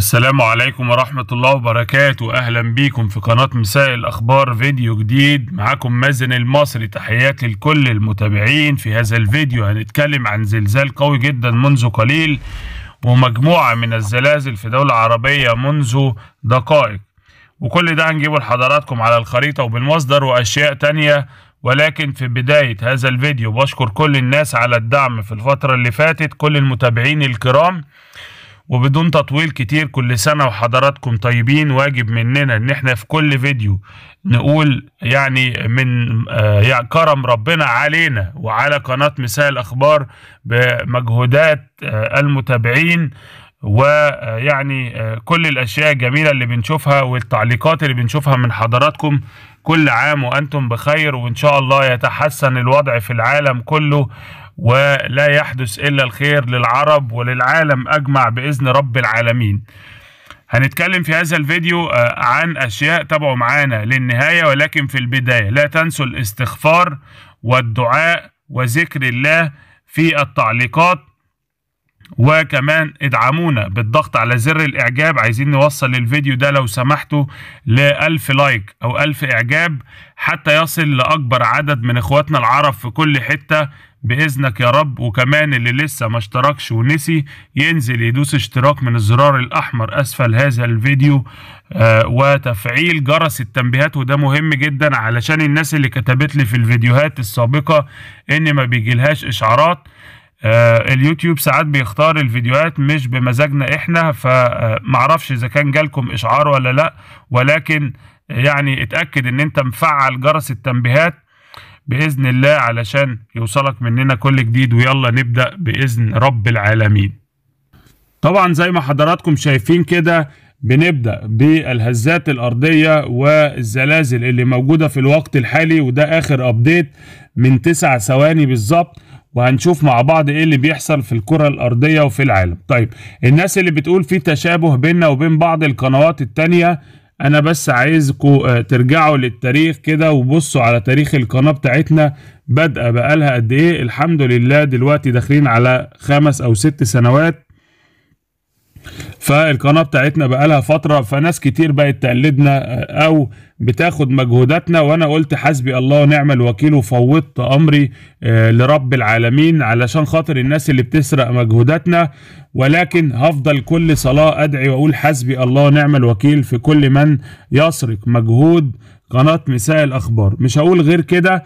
السلام عليكم ورحمة الله وبركاته أهلا بيكم في قناة مساء الأخبار فيديو جديد معاكم مازن المصري تحيات لكل المتابعين في هذا الفيديو هنتكلم عن زلزال قوي جدا منذ قليل ومجموعة من الزلازل في دولة عربية منذ دقائق وكل ده هنجيبه لحضراتكم على الخريطة وبالمصدر وأشياء تانية ولكن في بداية هذا الفيديو بشكر كل الناس على الدعم في الفترة اللي فاتت كل المتابعين الكرام وبدون تطويل كتير كل سنة وحضراتكم طيبين واجب مننا ان احنا في كل فيديو نقول يعني من آه، كرم ربنا علينا وعلى قناة مساء الأخبار بمجهودات آه، المتابعين ويعني آه، كل الأشياء الجميلة اللي بنشوفها والتعليقات اللي بنشوفها من حضراتكم كل عام وأنتم بخير وإن شاء الله يتحسن الوضع في العالم كله ولا يحدث إلا الخير للعرب وللعالم أجمع بإذن رب العالمين هنتكلم في هذا الفيديو آه، عن أشياء تابعوا معانا للنهاية ولكن في البداية لا تنسوا الاستغفار والدعاء وذكر الله في التعليقات وكمان ادعمونا بالضغط على زر الاعجاب عايزين نوصل الفيديو ده لو سمحتوا لألف لايك او ألف اعجاب حتى يصل لأكبر عدد من اخواتنا العرب في كل حتة باذنك يا رب وكمان اللي لسه ما اشتركش ونسي ينزل يدوس اشتراك من الزرار الاحمر اسفل هذا الفيديو آه وتفعيل جرس التنبيهات وده مهم جدا علشان الناس اللي كتبت لي في الفيديوهات السابقه ان ما بيجيلهاش اشعارات آه اليوتيوب ساعات بيختار الفيديوهات مش بمزاجنا احنا فمعرفش آه، اذا كان جالكم اشعار ولا لا ولكن يعني اتاكد ان انت مفعل جرس التنبيهات باذن الله علشان يوصلك مننا كل جديد ويلا نبدا باذن رب العالمين طبعا زي ما حضراتكم شايفين كده بنبدا بالهزات الارضيه والزلازل اللي موجوده في الوقت الحالي وده اخر ابديت من تسع ثواني بالظبط وهنشوف مع بعض ايه اللي بيحصل في الكره الارضيه وفي العالم طيب الناس اللي بتقول في تشابه بيننا وبين بعض القنوات التانية انا بس عايزكم آه، ترجعوا للتاريخ كده وبصوا على تاريخ القناه بتاعتنا بادئه بقالها قد ايه الحمد لله دلوقتي داخلين على خمس او ست سنوات فالقناه بتاعتنا بقى لها فتره فناس كتير بقت تقلدنا آه، او بتاخد مجهوداتنا وانا قلت حسبي الله ونعم الوكيل وفوضت امري آه، لرب العالمين علشان خاطر الناس اللي بتسرق مجهوداتنا ولكن هفضل كل صلاه ادعي واقول حسبي الله ونعم الوكيل في كل من يسرق مجهود قناه مساء الاخبار مش هقول غير كده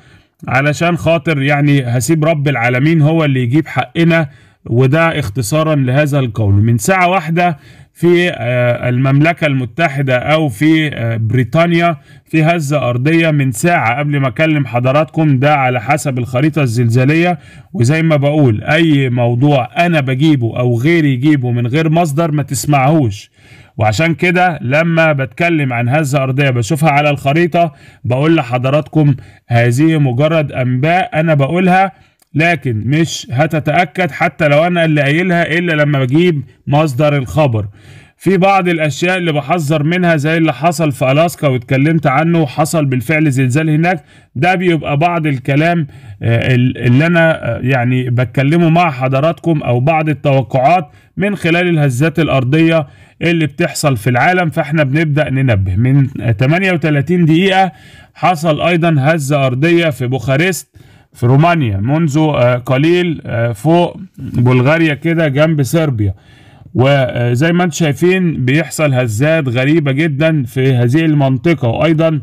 علشان خاطر يعني هسيب رب العالمين هو اللي يجيب حقنا وده اختصارا لهذا القول من ساعة واحدة في آه، المملكة المتحدة أو في آه، بريطانيا في هزة أرضية من ساعة قبل ما أكلم حضراتكم ده على حسب الخريطة الزلزالية وزي ما بقول أي موضوع أنا بجيبه أو غيري يجيبه من غير مصدر ما تسمعهوش وعشان كده لما بتكلم عن هزة أرضية بشوفها على الخريطة بقول لحضراتكم هذه مجرد أنباء أنا بقولها لكن مش هتتأكد حتى لو أنا اللي قايلها إلا لما بجيب مصدر الخبر في بعض الأشياء اللي بحذر منها زي اللي حصل في ألاسكا واتكلمت عنه وحصل بالفعل زلزال هناك ده بيبقى بعض الكلام آه، اللي أنا آه، يعني بتكلمه مع حضراتكم أو بعض التوقعات من خلال الهزات الأرضية اللي بتحصل في العالم فاحنا بنبدأ ننبه من 38 دقيقة حصل أيضا هزة أرضية في بوخارست في رومانيا منذ آه، قليل آه، فوق بلغاريا كده جنب صربيا وزي ما انتم شايفين بيحصل هزات غريبة جدا في هذه المنطقة وأيضا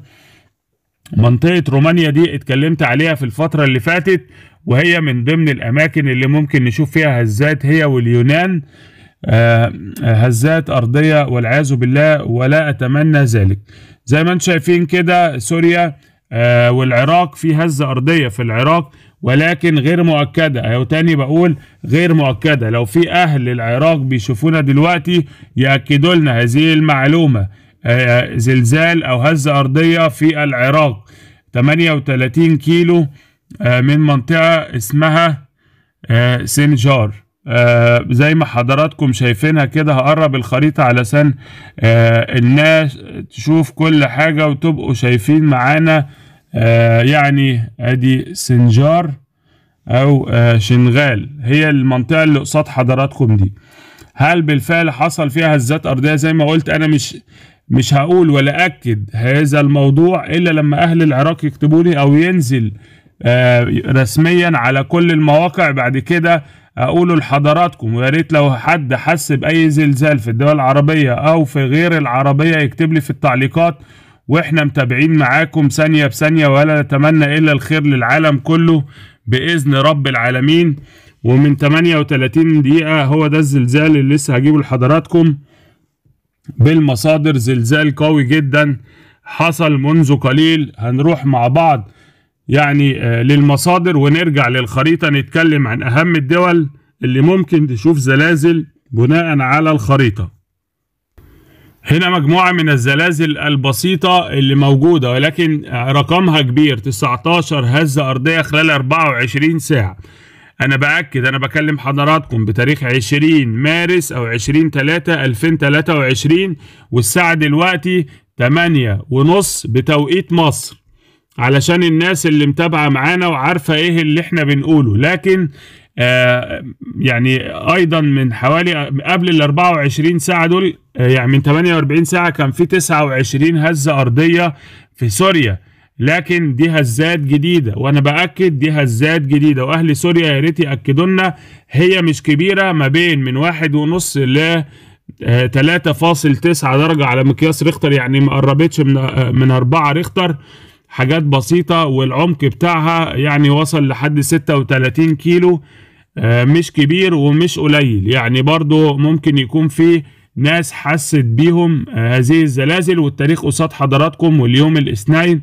منطقة رومانيا دي اتكلمت عليها في الفترة اللي فاتت وهي من ضمن الأماكن اللي ممكن نشوف فيها هزات هي واليونان آه، هزات أرضية والعياذ بالله ولا أتمنى ذلك زي ما انتم شايفين كده سوريا آه، والعراق في هزة أرضية في العراق ولكن غير مؤكدة أو تاني بقول غير مؤكدة لو في أهل العراق بيشوفونا دلوقتي يأكدوا لنا هذه المعلومة آه، آه، زلزال أو هزة أرضية في العراق 38 كيلو من منطقة اسمها سنجار آه زي ما حضراتكم شايفينها كده هقرب الخريطة علشان آه الناس تشوف كل حاجة وتبقوا شايفين معانا آه يعني ادي سنجار او آه، شنغال هي المنطقة اللي قصاد حضراتكم دي هل بالفعل حصل فيها هزات ارضية زي ما قلت انا مش مش هقول ولا اكد هذا الموضوع الا لما اهل العراق يكتبوني او ينزل آه، رسميا على كل المواقع بعد كده أقوله لحضراتكم ويا ريت لو حد حس بأي زلزال في الدول العربية أو في غير العربية يكتب لي في التعليقات وإحنا متابعين معاكم ثانية بثانية ولا نتمنى إلا الخير للعالم كله بإذن رب العالمين ومن 38 دقيقة هو ده الزلزال اللي لسه هجيبه لحضراتكم بالمصادر زلزال قوي جدا حصل منذ قليل هنروح مع بعض يعني آه، للمصادر ونرجع للخريطة نتكلم عن أهم الدول اللي ممكن تشوف زلازل بناء على الخريطة هنا مجموعة من الزلازل البسيطة اللي موجودة ولكن رقمها كبير 19 هزة أرضية خلال 24 ساعة أنا بأكد أنا بكلم حضراتكم بتاريخ 20 مارس أو 20 3 2023 والساعة دلوقتي 8 ونص بتوقيت مصر علشان الناس اللي متابعه معانا وعارفه ايه اللي احنا بنقوله لكن آه يعني ايضا من حوالي قبل ال 24 ساعه دول آه، يعني من 48 ساعه كان في 29 هزه ارضيه في سوريا لكن دي هزات جديده وانا باكد دي هزات جديده واهل سوريا يا ريت ياكدوا لنا هي مش كبيره ما بين من واحد ونص ل 3.9 آه، درجه على مقياس ريختر يعني ما قربتش من آه، من 4 ريختر حاجات بسيطة والعمق بتاعها يعني وصل لحد 36 كيلو آه، مش كبير ومش قليل يعني برضو ممكن يكون في ناس حست بيهم آه، هذه الزلازل والتاريخ قصاد حضراتكم واليوم الاثنين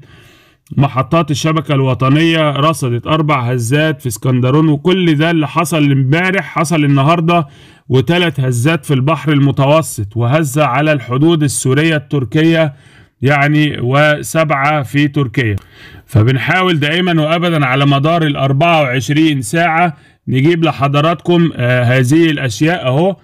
محطات الشبكة الوطنية رصدت أربع هزات في اسكندرون وكل ده اللي حصل امبارح حصل النهاردة وثلاث هزات في البحر المتوسط وهزة على الحدود السورية التركية يعني وسبعة في تركيا فبنحاول دائما وابدا على مدار ال 24 ساعه نجيب لحضراتكم آه هذه الاشياء اهو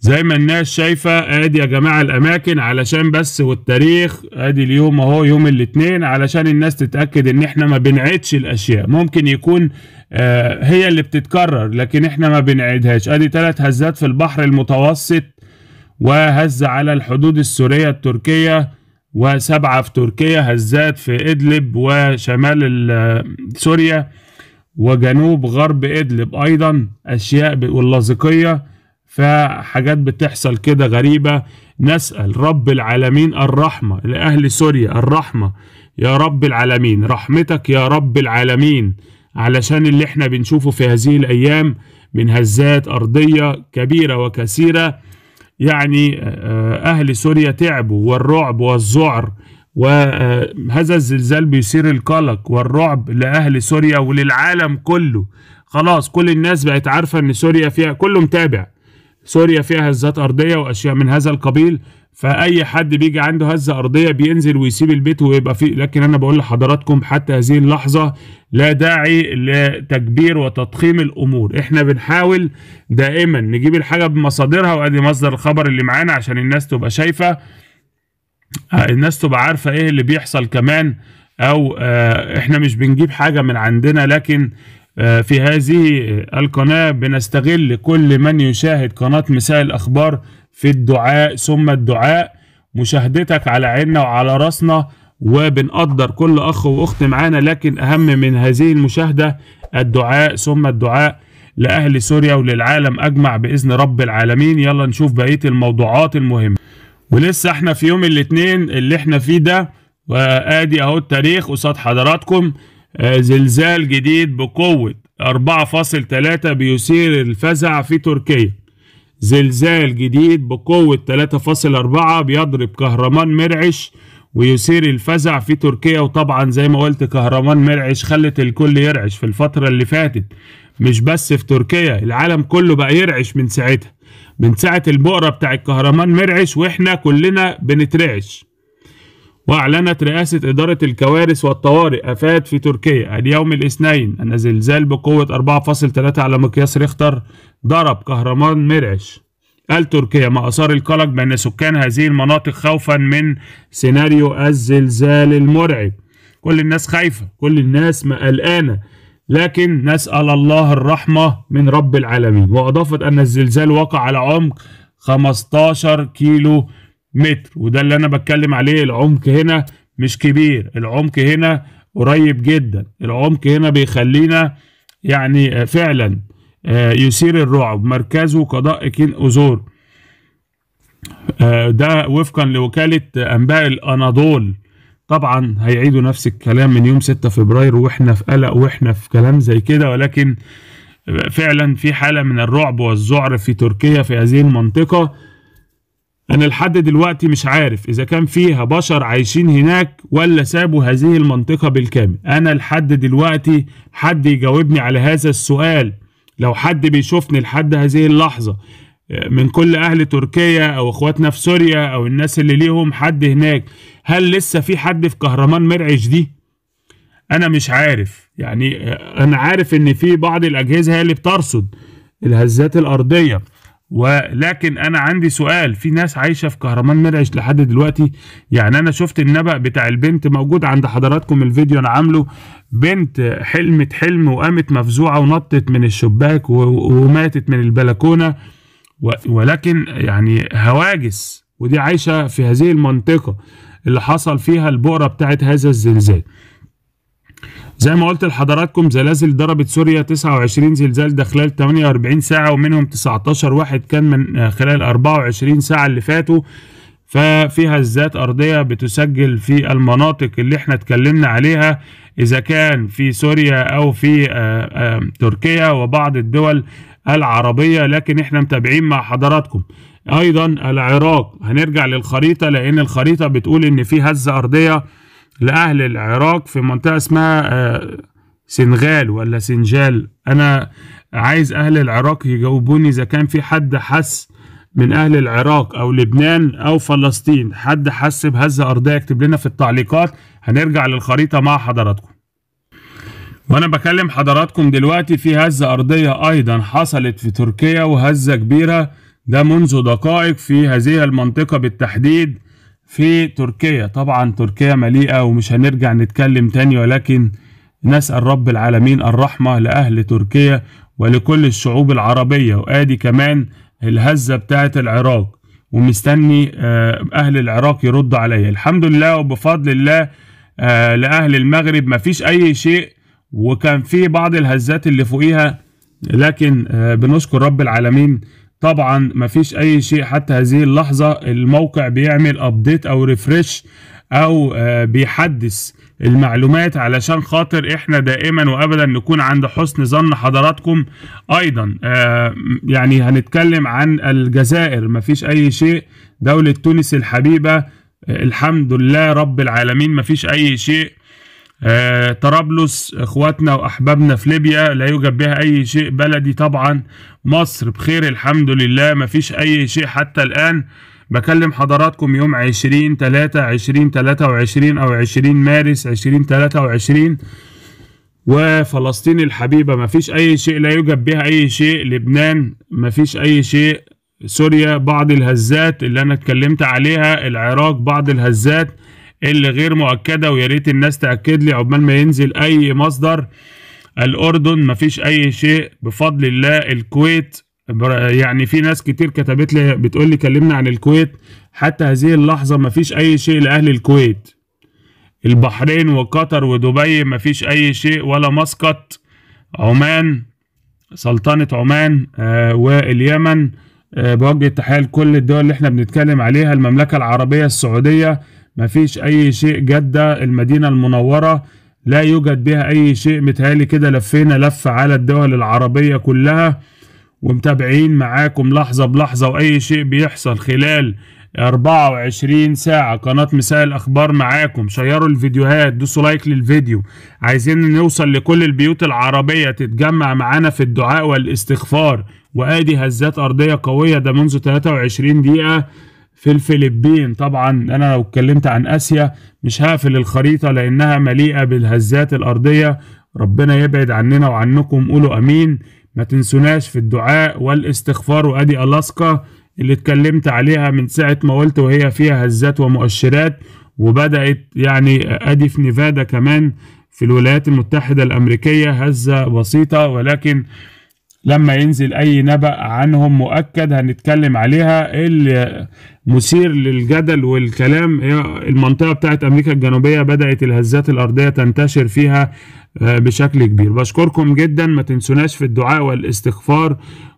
زي ما الناس شايفه ادي يا جماعه الاماكن علشان بس والتاريخ ادي اليوم اهو يوم الاثنين علشان الناس تتاكد ان احنا ما بنعيدش الاشياء ممكن يكون آه هي اللي بتتكرر لكن احنا ما بنعيدهاش ادي ثلاث هزات في البحر المتوسط وهز على الحدود السوريه التركيه وسبعة في تركيا هزات في إدلب وشمال سوريا وجنوب غرب إدلب أيضا أشياء واللاذقية فحاجات بتحصل كده غريبة نسأل رب العالمين الرحمة لأهل سوريا الرحمة يا رب العالمين رحمتك يا رب العالمين علشان اللي احنا بنشوفه في هذه الأيام من هزات أرضية كبيرة وكثيرة يعني آه، آه، أهل سوريا تعبوا والرعب والذعر وهذا الزلزال بيثير القلق والرعب لأهل سوريا وللعالم كله خلاص كل الناس بقت عارفة إن سوريا فيها كله متابع سوريا فيها هزات أرضية وأشياء من هذا القبيل فاي حد بيجي عنده هزه ارضيه بينزل ويسيب البيت ويبقى فيه لكن انا بقول لحضراتكم حتى هذه اللحظه لا داعي لتكبير وتضخيم الامور احنا بنحاول دائما نجيب الحاجه بمصادرها وادي مصدر الخبر اللي معانا عشان الناس تبقى شايفه آه، الناس تبقى عارفه ايه اللي بيحصل كمان او آه، احنا مش بنجيب حاجه من عندنا لكن آه، في هذه القناة بنستغل كل من يشاهد قناة مساء الأخبار في الدعاء ثم الدعاء مشاهدتك على عيننا وعلى راسنا وبنقدر كل أخ وأخت معانا لكن أهم من هذه المشاهدة الدعاء ثم الدعاء لأهل سوريا وللعالم أجمع بإذن رب العالمين يلا نشوف بقية الموضوعات المهمة ولسه احنا في يوم الاثنين اللي احنا فيه ده وادي اهو التاريخ قصاد حضراتكم آه، زلزال جديد بقوة 4.3 بيثير الفزع في تركيا زلزال جديد بقوة 3.4 بيضرب كهرمان مرعش ويثير الفزع في تركيا وطبعا زي ما قلت كهرمان مرعش خلت الكل يرعش في الفترة اللي فاتت مش بس في تركيا العالم كله بقى يرعش من ساعتها من ساعة البؤرة بتاع الكهرمان مرعش واحنا كلنا بنترعش وأعلنت رئاسة إدارة الكوارث والطوارئ أفاد في تركيا اليوم الاثنين أن زلزال بقوة 4.3 على مقياس ريختر ضرب كهرمان مرعش قال تركيا ما أثار القلق بأن سكان هذه المناطق خوفا من سيناريو الزلزال المرعب كل الناس خايفة كل الناس قلقانة لكن نسأل الله الرحمة من رب العالمين وأضافت أن الزلزال وقع على عمق 15 كيلو متر وده اللي انا بتكلم عليه العمق هنا مش كبير العمق هنا قريب جدا العمق هنا بيخلينا يعني آه، فعلا آه، يثير الرعب مركزه قضاء كين أزور آه، ده وفقا لوكالة أنباء الأناضول طبعا هيعيدوا نفس الكلام من يوم 6 فبراير واحنا في قلق واحنا في كلام زي كده ولكن فعلا في حالة من الرعب والذعر في تركيا في هذه المنطقة أنا لحد دلوقتي مش عارف إذا كان فيها بشر عايشين هناك ولا سابوا هذه المنطقة بالكامل أنا لحد دلوقتي حد يجاوبني على هذا السؤال لو حد بيشوفني لحد هذه اللحظة آه، من كل أهل تركيا أو إخواتنا في سوريا أو الناس اللي ليهم حد هناك هل لسه في حد في كهرمان مرعش دي؟ أنا مش عارف يعني آه، أنا عارف إن في بعض الأجهزة هي اللي بترصد الهزات الأرضية ولكن انا عندي سؤال في ناس عايشه في كهرمان مرعش لحد دلوقتي يعني انا شفت النبأ بتاع البنت موجود عند حضراتكم الفيديو انا عامله بنت حلمت حلم وقامت مفزوعه ونطت من الشباك وماتت من البلكونه ولكن يعني هواجس ودي عايشه في هذه المنطقه اللي حصل فيها البؤره بتاعت هذا الزلزال زي ما قلت لحضراتكم زلازل ضربت سوريا 29 زلزال ده خلال 48 ساعة ومنهم 19 واحد كان من آه، خلال 24 ساعة اللي فاتوا ففي هزات أرضية بتسجل في المناطق اللي احنا اتكلمنا عليها إذا كان في سوريا أو في آآ آه، تركيا وبعض الدول العربية لكن احنا متابعين مع حضراتكم أيضا العراق هنرجع للخريطة لأن الخريطة بتقول إن في هزة أرضية لأهل العراق في منطقة اسمها آه، سنغال ولا سنجال أنا عايز أهل العراق يجاوبوني إذا كان في حد حس من أهل العراق أو لبنان أو فلسطين حد حس بهزة أرضية يكتب لنا في التعليقات هنرجع للخريطة مع حضراتكم وانا بكلم حضراتكم دلوقتي في هزة ارضية ايضا حصلت في تركيا وهزة كبيرة ده منذ دقائق في هذه المنطقة بالتحديد في تركيا طبعا تركيا مليئة ومش هنرجع نتكلم تاني ولكن نسأل رب العالمين الرحمة لأهل تركيا ولكل الشعوب العربية وآدي كمان الهزة بتاعة العراق ومستني آه، أهل العراق يردوا عليا الحمد لله وبفضل الله آه، لأهل المغرب مفيش أي شيء وكان في بعض الهزات اللي فوقيها لكن آه، بنشكر رب العالمين طبعا مفيش اي شيء حتى هذه اللحظة الموقع بيعمل ابديت او ريفرش او آه، بيحدث المعلومات علشان خاطر احنا دائما وابدا نكون عند حسن ظن حضراتكم ايضا آه، يعني هنتكلم عن الجزائر مفيش اي شيء دولة تونس الحبيبة آه، الحمد لله رب العالمين مفيش اي شيء آه، طرابلس اخواتنا واحبابنا في ليبيا لا يوجد بها اي شيء بلدي طبعا مصر بخير الحمد لله مفيش اي شيء حتى الان بكلم حضراتكم يوم عشرين تلاتة عشرين تلاتة وعشرين او عشرين مارس عشرين تلاتة وعشرين وفلسطين الحبيبة مفيش اي شيء لا يوجد بها اي شيء لبنان مفيش اي شيء سوريا بعض الهزات اللي انا اتكلمت عليها العراق بعض الهزات اللي غير مؤكده ويا ريت الناس تاكد لي عقبال ما ينزل اي مصدر الاردن مفيش اي شيء بفضل الله الكويت يعني في ناس كتير كتبت لي بتقول لي كلمنا عن الكويت حتى هذه اللحظه مفيش اي شيء لاهل الكويت البحرين وقطر ودبي مفيش اي شيء ولا مسقط عمان سلطنه عمان آه واليمن آه بوجه التحيه لكل الدول اللي احنا بنتكلم عليها المملكه العربيه السعوديه مفيش أي شيء جدة المدينة المنورة لا يوجد بها أي شيء متهيألي كده لفينا لفة على الدول العربية كلها ومتابعين معاكم لحظة بلحظة وأي شيء بيحصل خلال 24 ساعة قناة مساء الأخبار معاكم شيروا الفيديوهات دوسوا لايك للفيديو عايزين نوصل لكل البيوت العربية تتجمع معانا في الدعاء والاستغفار وآدي هزات أرضية قوية ده منذ 23 دقيقة في الفلبين طبعا انا لو اتكلمت عن اسيا مش هقفل الخريطة لانها مليئة بالهزات الارضية ربنا يبعد عننا وعنكم قولوا امين ما تنسوناش في الدعاء والاستغفار وادي الاسكا اللي اتكلمت عليها من ساعة ما قلت وهي فيها هزات ومؤشرات وبدأت يعني ادي في نيفادا كمان في الولايات المتحدة الامريكية هزة بسيطة ولكن لما ينزل اي نبأ عنهم مؤكد هنتكلم عليها اللي مثير للجدل والكلام المنطقة بتاعت امريكا الجنوبية بدأت الهزات الارضية تنتشر فيها آه، بشكل كبير بشكركم جدا ما تنسوناش في الدعاء والاستغفار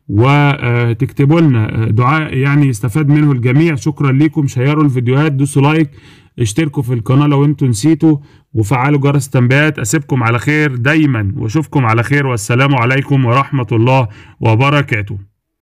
وتكتبوا لنا آه، دعاء يعني يستفاد منه الجميع شكرا لكم شيروا الفيديوهات دوسوا لايك اشتركوا في القناة لو انتوا نسيتوا وفعلوا جرس التنبيهات اسيبكم على خير دايما واشوفكم على خير والسلام عليكم ورحمه الله وبركاته